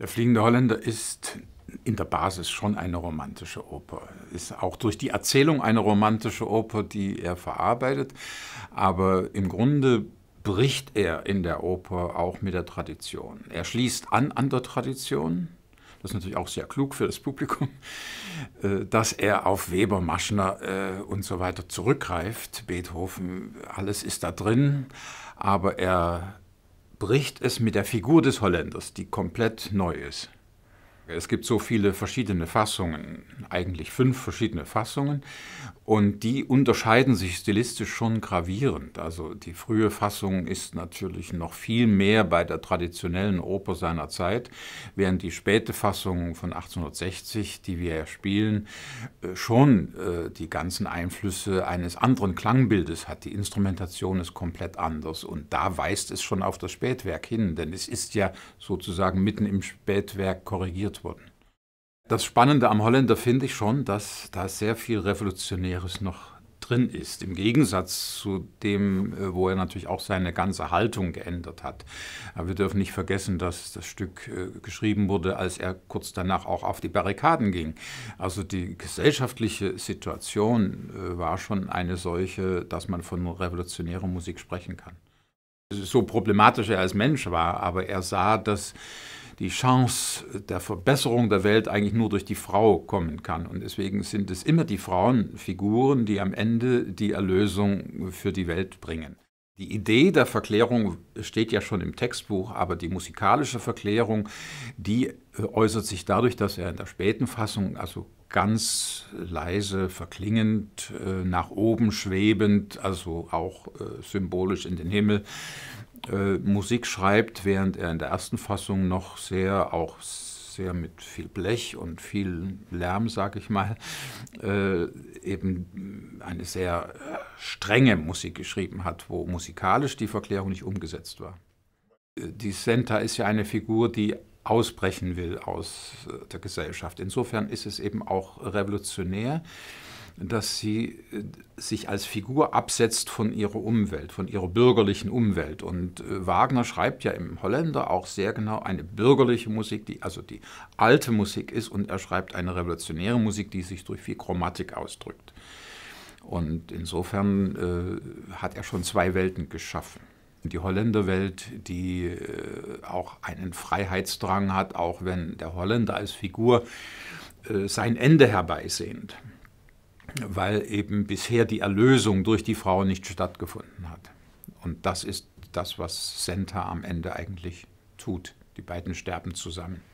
Der fliegende Holländer ist in der Basis schon eine romantische Oper. Ist auch durch die Erzählung eine romantische Oper, die er verarbeitet. Aber im Grunde bricht er in der Oper auch mit der Tradition. Er schließt an an der Tradition. Das ist natürlich auch sehr klug für das Publikum, äh, dass er auf Weber, Maschner äh, und so weiter zurückgreift. Beethoven, alles ist da drin, aber er bricht es mit der Figur des Holländers, die komplett neu ist. Es gibt so viele verschiedene Fassungen, eigentlich fünf verschiedene Fassungen, und die unterscheiden sich stilistisch schon gravierend. Also die frühe Fassung ist natürlich noch viel mehr bei der traditionellen Oper seiner Zeit, während die späte Fassung von 1860, die wir ja spielen, äh, schon äh, die ganzen Einflüsse eines anderen Klangbildes hat. Die Instrumentation ist komplett anders und da weist es schon auf das Spätwerk hin, denn es ist ja sozusagen mitten im Spätwerk korrigiert gegründet wurden. Das Spannende am Holländer finde ich schon, dass da sehr viel Revolutionäres noch drin ist, im Gegensatz zu dem, äh, wo er natürlich auch seine ganze Haltung geändert hat. Aber wir dürfen nicht vergessen, dass das Stück äh, geschrieben wurde, als er kurz danach auch auf die Barrikaden ging. Also die gesellschaftliche Situation äh, war schon eine solche, dass man von revolutionärer Musik sprechen kann. So problematisch er als Mensch war, aber er sah, dass die Chance der Verbesserung der Welt eigentlich nur durch die Frau kommen kann. Und deswegen sind es immer die Frauenfiguren, die am Ende die Erlösung für die Welt bringen. Die Idee der Verklärung steht ja schon im Textbuch, aber die musikalische Verklärung, die äh, äußert sich dadurch, dass er in der späten Fassung, also ganz leise verklingend, äh, nach oben schwebend, also auch äh, symbolisch in den Himmel, äh, Musik schreibt, während er in der ersten Fassung noch sehr auch sehr mit viel Blech und viel Lärm, sage ich mal, äh, eben eine sehr äh, strenge Musik geschrieben hat, wo musikalisch die Verklärung nicht umgesetzt war. Äh, die Senta ist ja eine Figur, die ausbrechen will aus äh, der Gesellschaft. Insofern ist es eben auch revolutionär dass sie äh, sich als Figur absetzt von ihrer Umwelt, von ihrer bürgerlichen Umwelt. Und äh, Wagner schreibt ja im Holländer auch sehr genau eine bürgerliche Musik, die also die alte Musik ist, und er schreibt eine revolutionäre Musik, die sich durch viel Chromatik ausdrückt. Und insofern äh, hat er schon zwei Welten geschaffen die Holländerwelt, die äh, auch einen Freiheitsdrang hat, auch wenn der Holländer als Figur sein Ende herbeisehnt weil eben bisher die Erlösung durch die Frau nicht stattgefunden hat. Und das ist das, was Senta am Ende eigentlich tut. Die beiden sterben zusammen.